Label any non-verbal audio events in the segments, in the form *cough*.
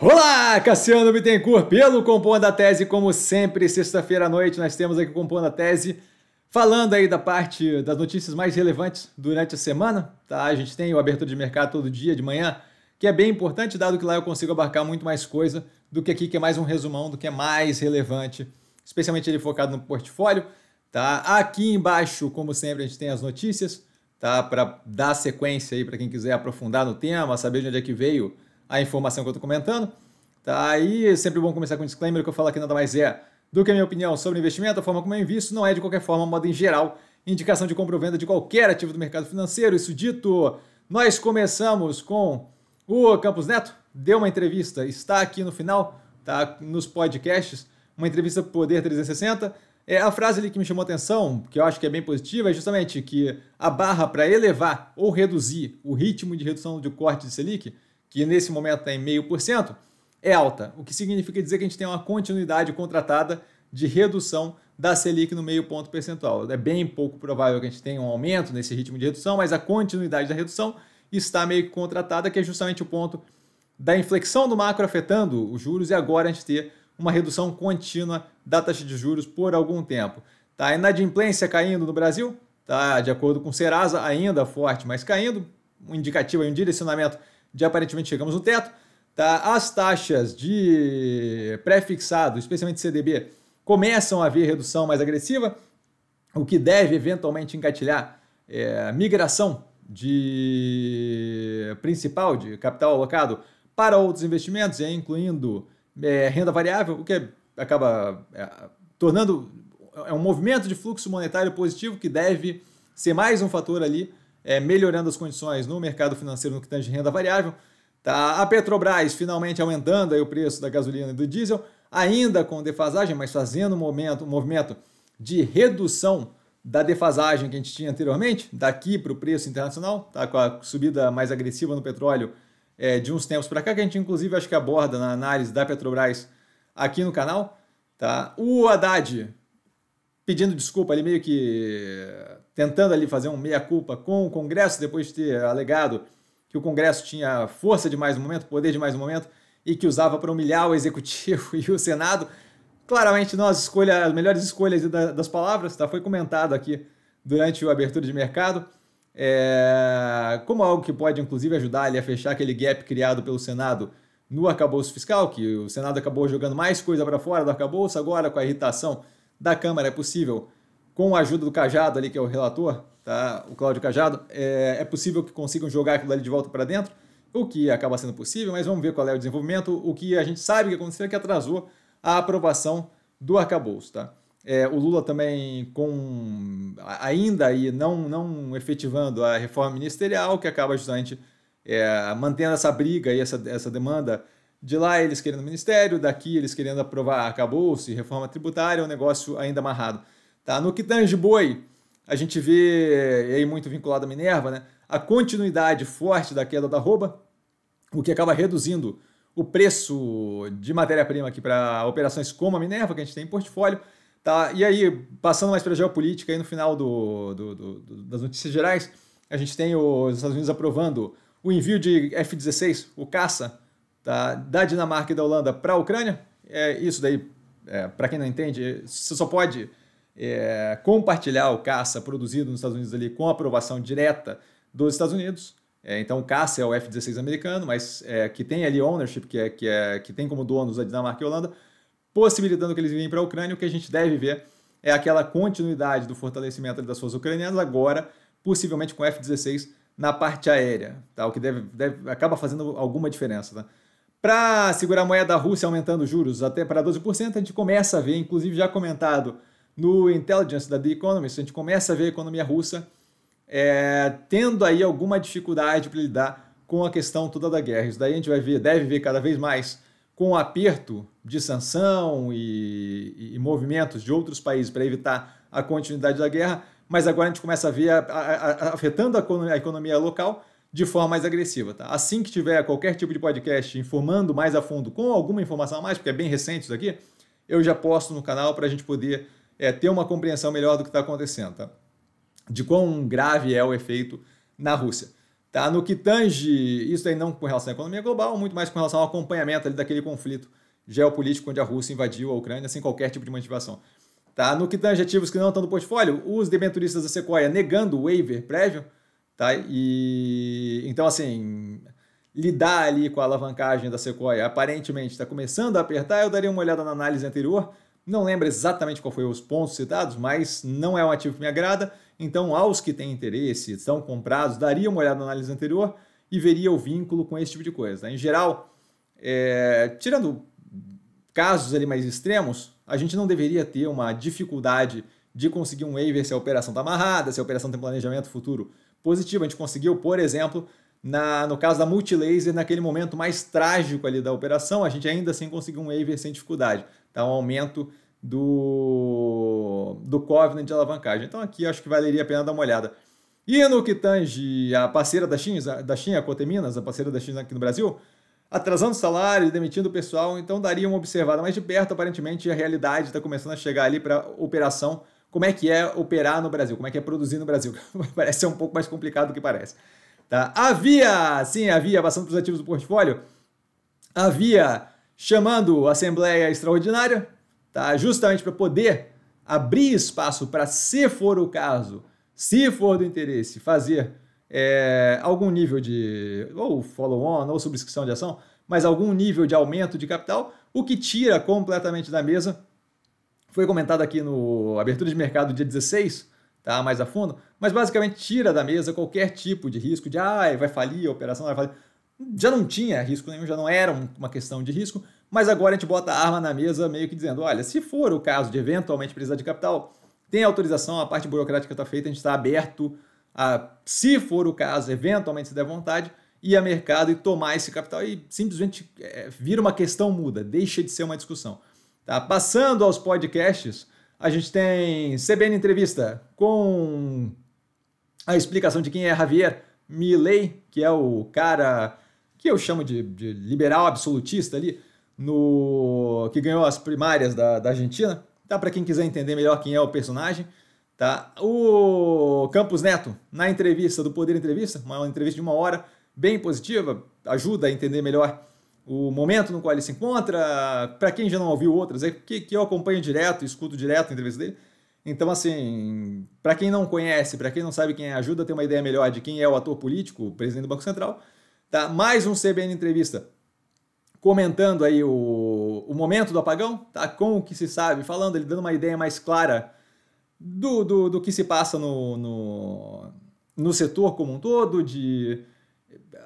Olá, Cassiano Bittencourt, pelo Compondo a Tese, como sempre, sexta-feira à noite, nós temos aqui o Compondo a Tese, falando aí da parte das notícias mais relevantes durante a semana, tá? A gente tem o abertura de mercado todo dia de manhã, que é bem importante, dado que lá eu consigo abarcar muito mais coisa do que aqui, que é mais um resumão do que é mais relevante, especialmente ele focado no portfólio, tá? Aqui embaixo, como sempre, a gente tem as notícias, tá? Para dar sequência aí para quem quiser aprofundar no tema, saber de onde é que veio a informação que eu estou comentando. Tá? Aí é sempre bom começar com um disclaimer que eu falo aqui nada mais é do que a minha opinião sobre investimento, a forma como eu invisto não é de qualquer forma, modo em geral, indicação de compra ou venda de qualquer ativo do mercado financeiro. Isso dito, nós começamos com o Campos Neto, deu uma entrevista, está aqui no final, tá nos podcasts, uma entrevista para Poder 360. É, a frase ali que me chamou a atenção, que eu acho que é bem positiva, é justamente que a barra para elevar ou reduzir o ritmo de redução de corte de Selic que nesse momento está em 0,5%, é alta, o que significa dizer que a gente tem uma continuidade contratada de redução da Selic no meio ponto percentual. É bem pouco provável que a gente tenha um aumento nesse ritmo de redução, mas a continuidade da redução está meio que contratada, que é justamente o ponto da inflexão do macro afetando os juros e agora a gente ter uma redução contínua da taxa de juros por algum tempo. Tá, a inadimplência caindo no Brasil, tá, de acordo com o Serasa, ainda forte, mas caindo, um indicativo, um direcionamento de aparentemente chegamos no teto. Tá? As taxas de pré-fixado, especialmente CDB, começam a ver redução mais agressiva, o que deve eventualmente engatilhar é, migração de principal, de capital alocado, para outros investimentos, é, incluindo é, renda variável, o que acaba é, tornando é um movimento de fluxo monetário positivo que deve ser mais um fator ali é, melhorando as condições no mercado financeiro no que tange renda variável. Tá? A Petrobras finalmente aumentando aí o preço da gasolina e do diesel, ainda com defasagem, mas fazendo um, momento, um movimento de redução da defasagem que a gente tinha anteriormente, daqui para o preço internacional, tá? com a subida mais agressiva no petróleo é, de uns tempos para cá, que a gente inclusive acho que aborda na análise da Petrobras aqui no canal. Tá? O Haddad pedindo desculpa, ele meio que tentando ali fazer um meia-culpa com o Congresso, depois de ter alegado que o Congresso tinha força de mais um momento, poder de mais um momento, e que usava para humilhar o Executivo *laughs* e o Senado. Claramente não as, escolhas, as melhores escolhas das palavras, tá? foi comentado aqui durante o abertura de mercado, é... como algo que pode inclusive ajudar ele a fechar aquele gap criado pelo Senado no arcabouço fiscal, que o Senado acabou jogando mais coisa para fora do arcabouço, agora com a irritação da Câmara é possível com a ajuda do Cajado ali, que é o relator, tá? o Cláudio Cajado, é, é possível que consigam jogar aquilo ali de volta para dentro, o que acaba sendo possível, mas vamos ver qual é o desenvolvimento. O que a gente sabe que aconteceu é que atrasou a aprovação do arcabouço. Tá? É, o Lula também com ainda aí não, não efetivando a reforma ministerial, que acaba justamente é, mantendo essa briga e essa, essa demanda de lá eles querendo o ministério, daqui eles querendo aprovar arcabouço e reforma tributária, é um negócio ainda amarrado. Tá? No que tange boi, a gente vê, e aí muito vinculado à Minerva, né? a continuidade forte da queda da rouba, o que acaba reduzindo o preço de matéria-prima aqui para operações como a Minerva, que a gente tem em portfólio. Tá? E aí, passando mais para a geopolítica, aí no final do, do, do, das notícias gerais, a gente tem os Estados Unidos aprovando o envio de F-16, o caça, tá? da Dinamarca e da Holanda para a Ucrânia. É, isso daí, é, para quem não entende, você só pode é, compartilhar o caça produzido nos Estados Unidos ali com aprovação direta dos Estados Unidos. É, então, o caça é o F-16 americano, mas é, que tem ali ownership, que, é, que, é, que tem como donos a Dinamarca e a Holanda, possibilitando que eles venham para a Ucrânia. O que a gente deve ver é aquela continuidade do fortalecimento das forças ucranianas, agora possivelmente com F-16 na parte aérea, tá? o que deve, deve, acaba fazendo alguma diferença. Tá? Para segurar a moeda da Rússia aumentando os juros até para 12%, a gente começa a ver, inclusive já comentado no Intelligence da The Economist, a gente começa a ver a economia russa é, tendo aí alguma dificuldade para lidar com a questão toda da guerra. Isso daí a gente vai ver, deve ver cada vez mais com o aperto de sanção e, e, movimentos de outros países para evitar a continuidade da guerra, mas agora a gente começa a ver a, a, a, afetando a economia local de forma mais agressiva. Tá? Assim que tiver qualquer tipo de podcast informando mais a fundo com alguma informação a mais, porque é bem recente isso aqui, eu já posto no canal para a gente poder é, ter uma compreensão melhor do que está acontecendo, tá? de quão grave é o efeito na Rússia. Tá? No que tange, isso aí não com relação à economia global, muito mais com relação ao acompanhamento ali daquele conflito geopolítico onde a Rússia invadiu a Ucrânia sem qualquer tipo de motivação. Tá? No que tange ativos que não estão no portfólio, os debenturistas da Sequoia negando o waiver prévio, tá? E então assim, lidar ali com a alavancagem da Sequoia aparentemente está começando a apertar, eu daria uma olhada na análise anterior não lembro exatamente qual foi os pontos citados, mas não é um ativo que me agrada. Então, aos que têm interesse, estão comprados, daria uma olhada na análise anterior e veria o vínculo com esse tipo de coisa. Em geral, é, tirando casos ali mais extremos, a gente não deveria ter uma dificuldade de conseguir um waiver se a operação está amarrada, se a operação tem planejamento futuro positivo. A gente conseguiu, por exemplo, na, no caso da Multilaser, naquele momento mais trágico ali da operação, a gente ainda assim conseguiu um waiver sem dificuldade tá? um aumento do, do covenant de alavancagem. Então aqui acho que valeria a pena dar uma olhada. E no que tange a parceira da China, da China, a Coteminas, a parceira da China aqui no Brasil, atrasando salário, demitindo o pessoal, então daria uma observada mais de perto, aparentemente a realidade está começando a chegar ali para operação, como é que é operar no Brasil, como é que é produzir no Brasil, *laughs* parece ser um pouco mais complicado do que parece. Tá? A Via, sim, a Via, passando para os ativos do portfólio, a Via chamando a Assembleia Extraordinária, tá? justamente para poder abrir espaço para, se for o caso, se for do interesse, fazer é, algum nível de ou follow-on ou subscrição de ação, mas algum nível de aumento de capital, o que tira completamente da mesa. Foi comentado aqui no Abertura de Mercado dia 16, tá? mais a fundo, mas basicamente tira da mesa qualquer tipo de risco de ah, vai falir a operação, vai falir já não tinha risco nenhum, já não era uma questão de risco, mas agora a gente bota a arma na mesa meio que dizendo, olha, se for o caso de eventualmente precisar de capital, tem autorização, a parte burocrática está feita, a gente está aberto a, se for o caso, eventualmente se der vontade, ir a mercado e tomar esse capital e simplesmente é, vira uma questão muda, deixa de ser uma discussão. Tá? Passando aos podcasts, a gente tem CBN Entrevista com a explicação de quem é Javier Milley, que é o cara que eu chamo de, de liberal absolutista ali, no que ganhou as primárias da, da Argentina, dá tá, Para quem quiser entender melhor quem é o personagem, tá? O Campos Neto, na entrevista do Poder Entrevista, uma entrevista de uma hora, bem positiva, ajuda a entender melhor o momento no qual ele se encontra. Para quem já não ouviu outras, é que, que eu acompanho direto, escuto direto a entrevista dele. Então, assim, para quem não conhece, para quem não sabe quem é, ajuda a ter uma ideia melhor de quem é o ator político, o presidente do Banco Central Tá? Mais um CBN Entrevista comentando aí o, o momento do apagão, tá? com o que se sabe, falando, ele dando uma ideia mais clara do, do, do que se passa no, no, no setor como um todo, de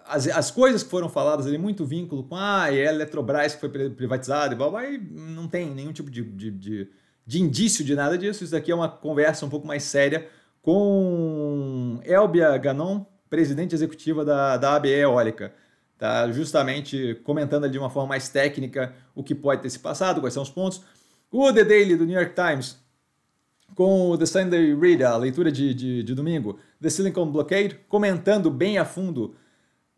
as, as coisas que foram faladas ali, muito vínculo com ah, é a Eletrobras que foi privatizada e blá, blá, e não tem nenhum tipo de, de, de, de indício de nada disso. Isso daqui é uma conversa um pouco mais séria com Elbia Ganon, presidente executiva da, da ABE Eólica. Tá justamente comentando ali de uma forma mais técnica o que pode ter se passado, quais são os pontos. O The Daily do New York Times, com o The Sunday Reader, a leitura de, de, de domingo, The Silicon Blockade, comentando bem a fundo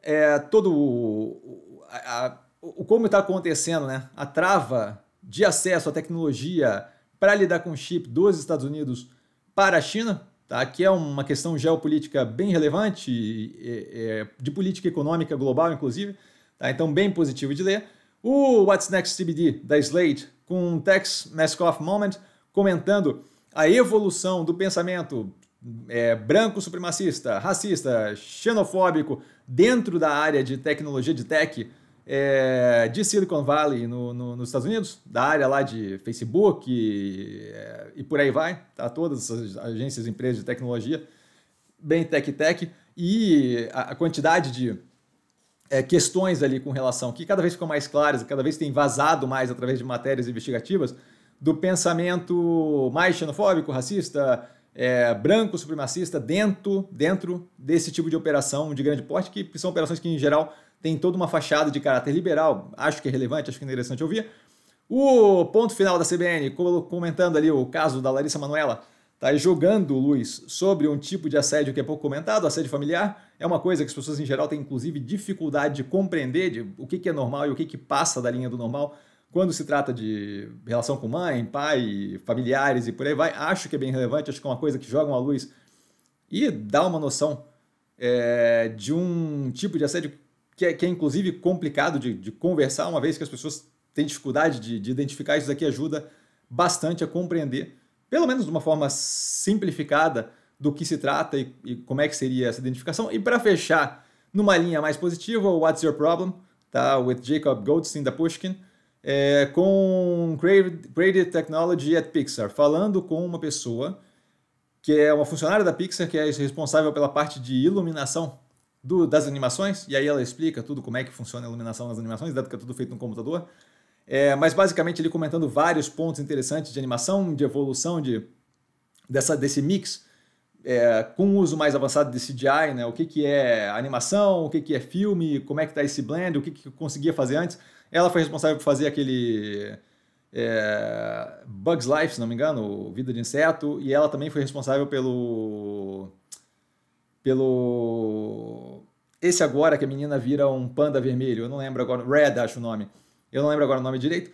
é, todo o, a, o como está acontecendo, né? A trava de acesso à tecnologia para lidar com chip dos Estados Unidos para a China, Tá? Que é uma questão geopolítica bem relevante, é, é, de política econômica global, inclusive. Tá? Então, bem positivo de ler. O What's Next CBD da Slate, com um Tex Meskoff Moment, comentando a evolução do pensamento é, branco supremacista, racista, xenofóbico dentro da área de tecnologia de tech é, de Silicon Valley no, no, nos Estados Unidos, da área lá de Facebook e, é, e por aí vai, tá? todas as agências, empresas de tecnologia, bem tech-tech, e a, a quantidade de é, questões ali com relação, que cada vez ficam mais claras, cada vez tem vazado mais através de matérias investigativas, do pensamento mais xenofóbico, racista, é, branco, supremacista, dentro, dentro desse tipo de operação de grande porte, que são operações que, em geral, tem toda uma fachada de caráter liberal, acho que é relevante, acho que é interessante ouvir. O ponto final da CBN, comentando ali o caso da Larissa Manuela, tá jogando luz sobre um tipo de assédio que é pouco comentado, assédio familiar, é uma coisa que as pessoas em geral têm inclusive dificuldade de compreender de o que, é normal e o que, que passa da linha do normal quando se trata de relação com mãe, pai, familiares e por aí vai. Acho que é bem relevante, acho que é uma coisa que joga uma luz e dá uma noção é, de um tipo de assédio que é, que é inclusive complicado de, de, conversar, uma vez que as pessoas têm dificuldade de, de identificar, isso aqui ajuda bastante a compreender, pelo menos de uma forma simplificada, do que se trata e, e como é que seria essa identificação. E para fechar, numa linha mais positiva, o What's Your Problem, tá? With Jacob Goldstein da Pushkin, é, com Creative Technology at Pixar, falando com uma pessoa que é uma funcionária da Pixar que é responsável pela parte de iluminação do, das animações, e aí ela explica tudo como é que funciona a iluminação nas animações, dado que é tudo feito no computador. É, mas basicamente ele comentando vários pontos interessantes de animação, de evolução de, dessa, desse mix é, com o uso mais avançado de CGI, né? o que, que é animação, o que, que é filme, como é que está esse blend, o que, que eu conseguia fazer antes. Ela foi responsável por fazer aquele é, Bugs Life, se não me engano, Vida de Inseto, e ela também foi responsável pelo pelo esse agora que a menina vira um panda vermelho, eu não lembro agora, Red acho o nome. Eu não lembro agora o nome direito,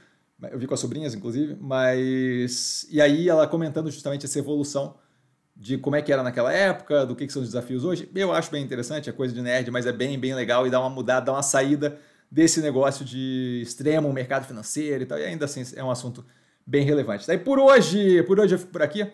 eu vi com as sobrinhas inclusive, mas e aí ela comentando justamente essa evolução de como é que era naquela época, do que, que são os desafios hoje. Eu acho bem interessante, é coisa de nerd, mas é bem, bem legal e dá uma mudada, dá uma saída desse negócio de extremo mercado financeiro e tal. E ainda assim é um assunto bem relevante. Daí por hoje, por hoje eu fico por aqui.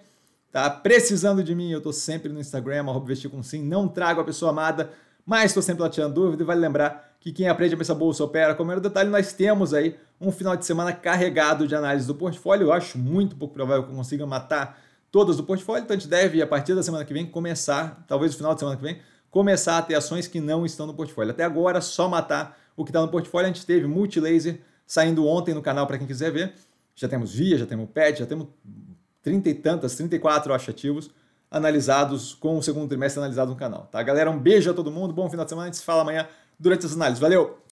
Tá precisando de mim? Eu tô sempre no Instagram, vestir com sim. Não trago a pessoa amada, mas estou sempre lá tirando dúvida. E vale lembrar que quem aprende a pensar bolsa opera, como era é o detalhe, nós temos aí um final de semana carregado de análise do portfólio. Eu acho muito pouco provável que eu consiga matar todas do portfólio, então a gente deve, a partir da semana que vem, começar, talvez no final de semana que vem, começar a ter ações que não estão no portfólio. Até agora, só matar o que está no portfólio. A gente teve multilaser saindo ontem no canal para quem quiser ver. Já temos Via, já temos PET, já temos 30 e tantas, 34 eu acho ativos, analisados com o segundo trimestre analisado no canal. Tá, galera? Um beijo a todo mundo, bom final de semana, a gente se fala amanhã durante as análises. Valeu!